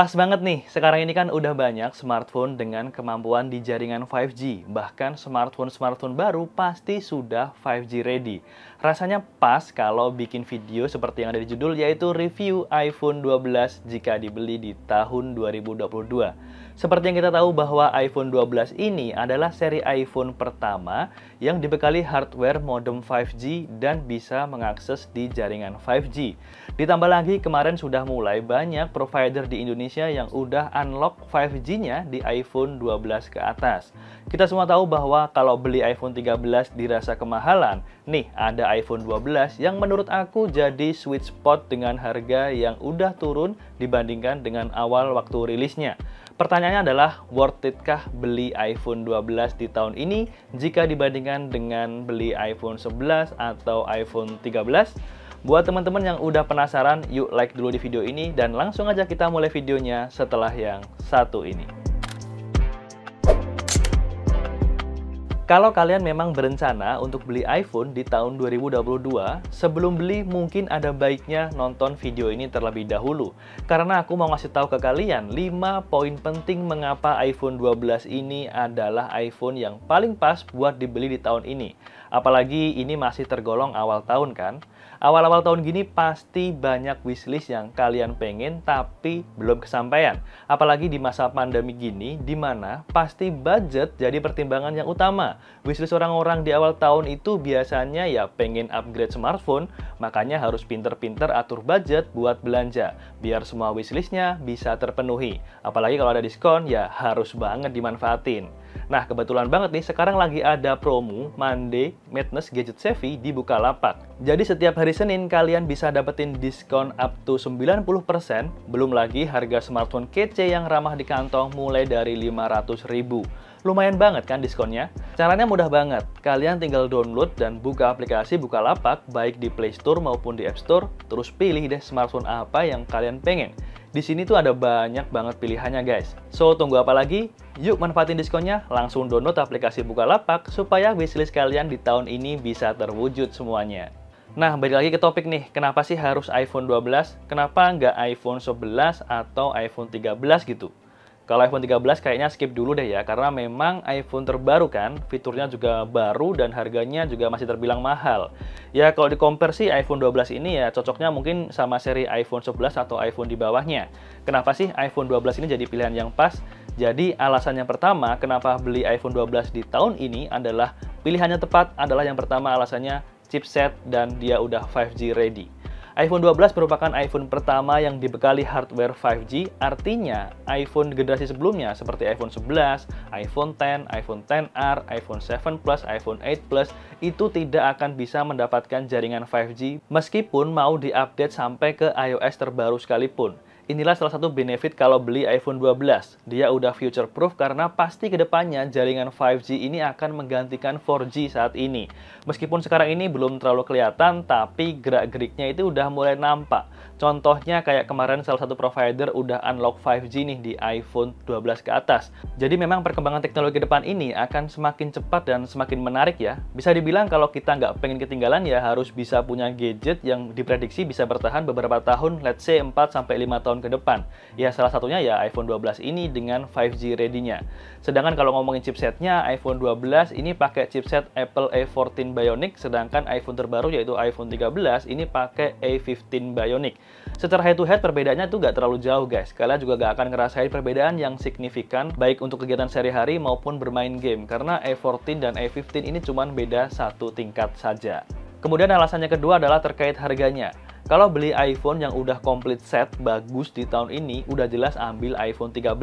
Pas banget nih, sekarang ini kan udah banyak smartphone dengan kemampuan di jaringan 5G. Bahkan smartphone-smartphone baru pasti sudah 5G ready. Rasanya pas kalau bikin video seperti yang ada di judul yaitu review iPhone 12 jika dibeli di tahun 2022. Seperti yang kita tahu bahwa iPhone 12 ini adalah seri iPhone pertama yang dibekali hardware modem 5G dan bisa mengakses di jaringan 5G. Ditambah lagi kemarin sudah mulai banyak provider di Indonesia yang udah unlock 5G-nya di iPhone 12 ke atas. Kita semua tahu bahwa kalau beli iPhone 13 dirasa kemahalan. Nih, ada iPhone 12 yang menurut aku jadi sweet spot dengan harga yang udah turun dibandingkan dengan awal waktu rilisnya. Pertanyaannya adalah worth it kah beli iPhone 12 di tahun ini jika dibandingkan dengan beli iPhone 11 atau iPhone 13? Buat teman-teman yang udah penasaran, yuk like dulu di video ini dan langsung aja kita mulai videonya setelah yang satu ini. Kalau kalian memang berencana untuk beli iPhone di tahun 2022, sebelum beli mungkin ada baiknya nonton video ini terlebih dahulu. Karena aku mau ngasih tahu ke kalian 5 poin penting mengapa iPhone 12 ini adalah iPhone yang paling pas buat dibeli di tahun ini. Apalagi ini masih tergolong awal tahun kan? Awal-awal tahun gini pasti banyak wishlist yang kalian pengen tapi belum kesampaian. Apalagi di masa pandemi gini, di mana pasti budget jadi pertimbangan yang utama. Wishlist orang-orang di awal tahun itu biasanya ya pengen upgrade smartphone, makanya harus pinter-pinter atur budget buat belanja, biar semua wishlistnya bisa terpenuhi. Apalagi kalau ada diskon, ya harus banget dimanfaatin. Nah, kebetulan banget nih, sekarang lagi ada promo Monday Madness Gadget Savvy di Bukalapak. Jadi setiap hari Senin, kalian bisa dapetin diskon up to 90%, belum lagi harga smartphone kece yang ramah di kantong mulai dari 500 ribu. Lumayan banget kan diskonnya? Caranya mudah banget. Kalian tinggal download dan buka aplikasi Bukalapak baik di Play Store maupun di App Store, terus pilih deh smartphone apa yang kalian pengen. Di sini tuh ada banyak banget pilihannya guys. So, tunggu apa lagi? Yuk manfaatin diskonnya, langsung download aplikasi Bukalapak supaya wishlist kalian di tahun ini bisa terwujud semuanya. Nah, balik lagi ke topik nih, kenapa sih harus iPhone 12? Kenapa nggak iPhone 11 atau iPhone 13 gitu? Kalau iPhone 13 kayaknya skip dulu deh ya, karena memang iPhone terbaru kan, fiturnya juga baru dan harganya juga masih terbilang mahal. Ya kalau di sih iPhone 12 ini ya cocoknya mungkin sama seri iPhone 11 atau iPhone di bawahnya. Kenapa sih iPhone 12 ini jadi pilihan yang pas? Jadi alasan yang pertama kenapa beli iPhone 12 di tahun ini adalah pilihannya tepat adalah yang pertama alasannya chipset dan dia udah 5G ready iPhone 12 merupakan iPhone pertama yang dibekali hardware 5G, artinya iPhone generasi sebelumnya seperti iPhone 11, iPhone 10, iPhone 10R, iPhone 7 Plus, iPhone 8 Plus itu tidak akan bisa mendapatkan jaringan 5G meskipun mau diupdate sampai ke iOS terbaru sekalipun. Inilah salah satu benefit kalau beli iPhone 12. Dia udah future proof karena pasti kedepannya jaringan 5G ini akan menggantikan 4G saat ini. Meskipun sekarang ini belum terlalu kelihatan, tapi gerak-geriknya itu udah mulai nampak. Contohnya kayak kemarin salah satu provider udah unlock 5G nih di iPhone 12 ke atas. Jadi memang perkembangan teknologi depan ini akan semakin cepat dan semakin menarik ya. Bisa dibilang kalau kita nggak pengen ketinggalan ya harus bisa punya gadget yang diprediksi bisa bertahan beberapa tahun, let's say 4-5 tahun ke depan. Ya salah satunya ya iPhone 12 ini dengan 5G ready-nya. Sedangkan kalau ngomongin chipsetnya, iPhone 12 ini pakai chipset Apple A14 Bionic, sedangkan iPhone terbaru yaitu iPhone 13 ini pakai A15 Bionic. Secara head-to-head perbedaannya tuh nggak terlalu jauh guys. Kalian juga nggak akan ngerasain perbedaan yang signifikan baik untuk kegiatan sehari-hari maupun bermain game karena A14 dan A15 ini cuma beda satu tingkat saja. Kemudian alasannya kedua adalah terkait harganya. Kalau beli iPhone yang udah komplit set bagus di tahun ini, udah jelas ambil iPhone 13.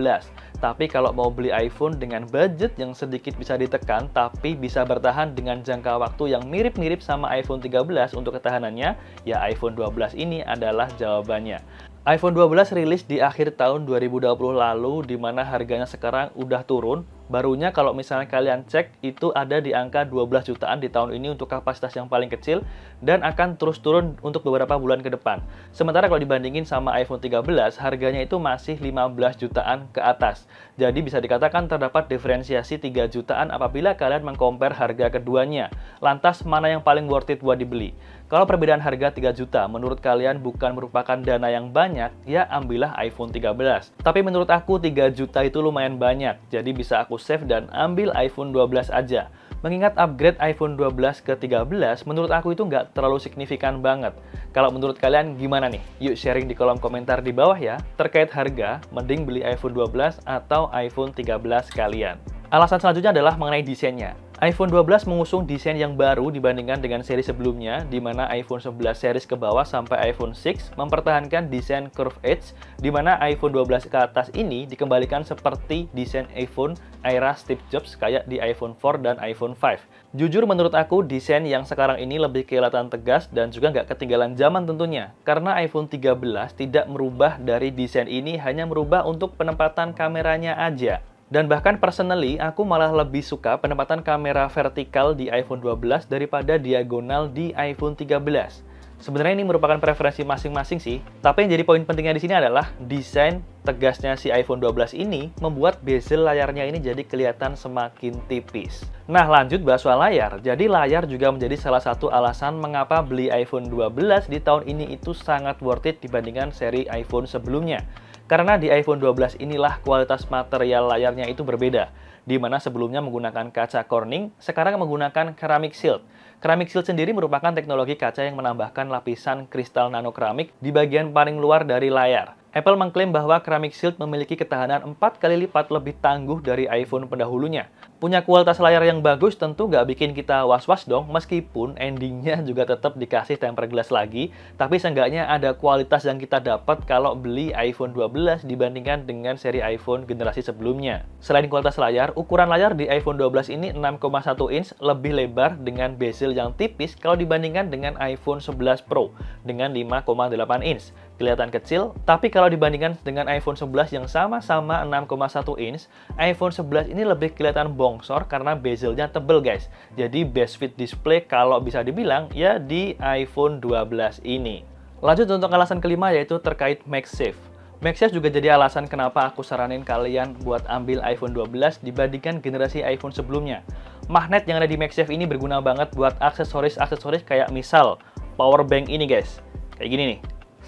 Tapi kalau mau beli iPhone dengan budget yang sedikit bisa ditekan, tapi bisa bertahan dengan jangka waktu yang mirip-mirip sama iPhone 13 untuk ketahanannya, ya iPhone 12 ini adalah jawabannya iPhone 12 rilis di akhir tahun 2020 lalu di mana harganya sekarang udah turun Barunya kalau misalnya kalian cek itu ada di angka 12 jutaan di tahun ini untuk kapasitas yang paling kecil dan akan terus turun untuk beberapa bulan ke depan. Sementara kalau dibandingin sama iPhone 13 harganya itu masih 15 jutaan ke atas. Jadi bisa dikatakan terdapat diferensiasi 3 jutaan apabila kalian mengkompar harga keduanya. Lantas mana yang paling worth it buat dibeli? Kalau perbedaan harga 3 juta menurut kalian bukan merupakan dana yang banyak, ya ambillah iPhone 13. Tapi menurut aku 3 juta itu lumayan banyak, jadi bisa aku save dan ambil iPhone 12 aja. Mengingat upgrade iPhone 12 ke 13, menurut aku itu nggak terlalu signifikan banget. Kalau menurut kalian gimana nih? Yuk sharing di kolom komentar di bawah ya. Terkait harga, mending beli iPhone 12 atau iPhone 13 kalian. Alasan selanjutnya adalah mengenai desainnya iPhone 12 mengusung desain yang baru dibandingkan dengan seri sebelumnya, di mana iPhone 11 series ke bawah sampai iPhone 6 mempertahankan desain curve edge, di mana iPhone 12 ke atas ini dikembalikan seperti desain iPhone era Steve Jobs kayak di iPhone 4 dan iPhone 5. Jujur menurut aku, desain yang sekarang ini lebih kelihatan tegas dan juga nggak ketinggalan zaman tentunya, karena iPhone 13 tidak merubah dari desain ini, hanya merubah untuk penempatan kameranya aja. Dan bahkan personally, aku malah lebih suka penempatan kamera vertikal di iPhone 12 daripada diagonal di iPhone 13. Sebenarnya ini merupakan preferensi masing-masing sih, tapi yang jadi poin pentingnya di sini adalah desain tegasnya si iPhone 12 ini membuat bezel layarnya ini jadi kelihatan semakin tipis. Nah lanjut bahas soal layar, jadi layar juga menjadi salah satu alasan mengapa beli iPhone 12 di tahun ini itu sangat worth it dibandingkan seri iPhone sebelumnya. Karena di iPhone 12 inilah kualitas material layarnya itu berbeda, di mana sebelumnya menggunakan kaca Corning, sekarang menggunakan keramik shield. Keramik shield sendiri merupakan teknologi kaca yang menambahkan lapisan kristal nanokeramik di bagian paling luar dari layar. Apple mengklaim bahwa Ceramic Shield memiliki ketahanan 4 kali lipat lebih tangguh dari iPhone pendahulunya. Punya kualitas layar yang bagus tentu nggak bikin kita was-was dong, meskipun endingnya juga tetap dikasih tempered glass lagi, tapi seenggaknya ada kualitas yang kita dapat kalau beli iPhone 12 dibandingkan dengan seri iPhone generasi sebelumnya. Selain kualitas layar, ukuran layar di iPhone 12 ini 6,1 inch lebih lebar dengan bezel yang tipis kalau dibandingkan dengan iPhone 11 Pro dengan 5,8 inch kelihatan kecil, tapi kalau dibandingkan dengan iPhone 11 yang sama-sama 6,1 inch, iPhone 11 ini lebih kelihatan bongsor karena bezelnya tebel guys. Jadi best fit display kalau bisa dibilang ya di iPhone 12 ini. Lanjut untuk alasan kelima yaitu terkait MagSafe. MagSafe juga jadi alasan kenapa aku saranin kalian buat ambil iPhone 12 dibandingkan generasi iPhone sebelumnya. Magnet yang ada di MagSafe ini berguna banget buat aksesoris-aksesoris kayak misal power bank ini guys. Kayak gini nih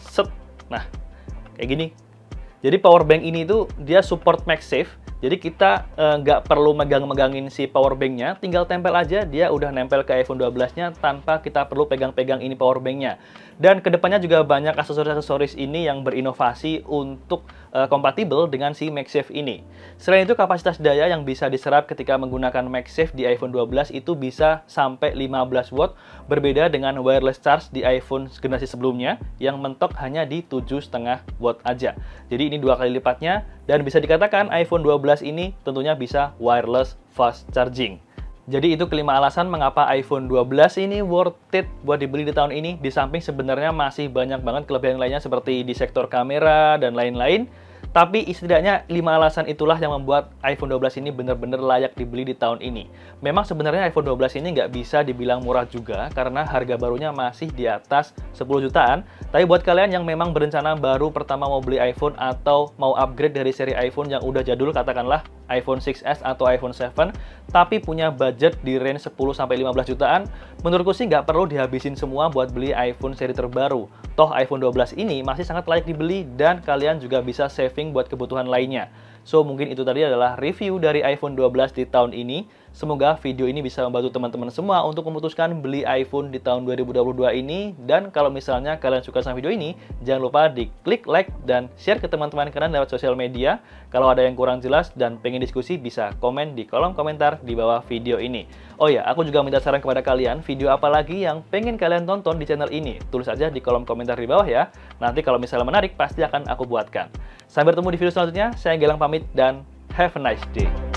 set nah kayak gini jadi power bank ini tuh dia support MagSafe jadi kita eh, nggak perlu megang-megangin si power banknya, tinggal tempel aja, dia udah nempel ke iPhone 12-nya tanpa kita perlu pegang-pegang ini power banknya. Dan kedepannya juga banyak aksesoris-aksesoris ini yang berinovasi untuk kompatibel eh, kompatibel dengan si MagSafe ini. Selain itu kapasitas daya yang bisa diserap ketika menggunakan MagSafe di iPhone 12 itu bisa sampai 15 watt, berbeda dengan wireless charge di iPhone generasi sebelumnya yang mentok hanya di 7,5 watt aja. Jadi ini dua kali lipatnya dan bisa dikatakan iPhone 12 ini tentunya bisa wireless fast charging. Jadi itu kelima alasan mengapa iPhone 12 ini worth it buat dibeli di tahun ini. Di samping sebenarnya masih banyak banget kelebihan lainnya seperti di sektor kamera dan lain-lain. Tapi setidaknya 5 alasan itulah yang membuat iPhone 12 ini benar-benar layak dibeli di tahun ini. Memang sebenarnya iPhone 12 ini nggak bisa dibilang murah juga karena harga barunya masih di atas 10 jutaan. Tapi buat kalian yang memang berencana baru pertama mau beli iPhone atau mau upgrade dari seri iPhone yang udah jadul katakanlah iPhone 6s atau iPhone 7 tapi punya budget di range 10 sampai 15 jutaan, menurutku sih nggak perlu dihabisin semua buat beli iPhone seri terbaru. Toh iPhone 12 ini masih sangat layak dibeli dan kalian juga bisa saving buat kebutuhan lainnya. So mungkin itu tadi adalah review dari iPhone 12 di tahun ini. Semoga video ini bisa membantu teman-teman semua untuk memutuskan beli iPhone di tahun 2022 ini. Dan kalau misalnya kalian suka sama video ini, jangan lupa di klik like dan share ke teman-teman kalian lewat sosial media. Kalau ada yang kurang jelas dan pengen diskusi, bisa komen di kolom komentar di bawah video ini. Oh ya, aku juga minta saran kepada kalian video apa lagi yang pengen kalian tonton di channel ini. Tulis aja di kolom komentar di bawah ya. Nanti kalau misalnya menarik, pasti akan aku buatkan. Sampai bertemu di video selanjutnya. Saya Gilang pamit dan have a nice day.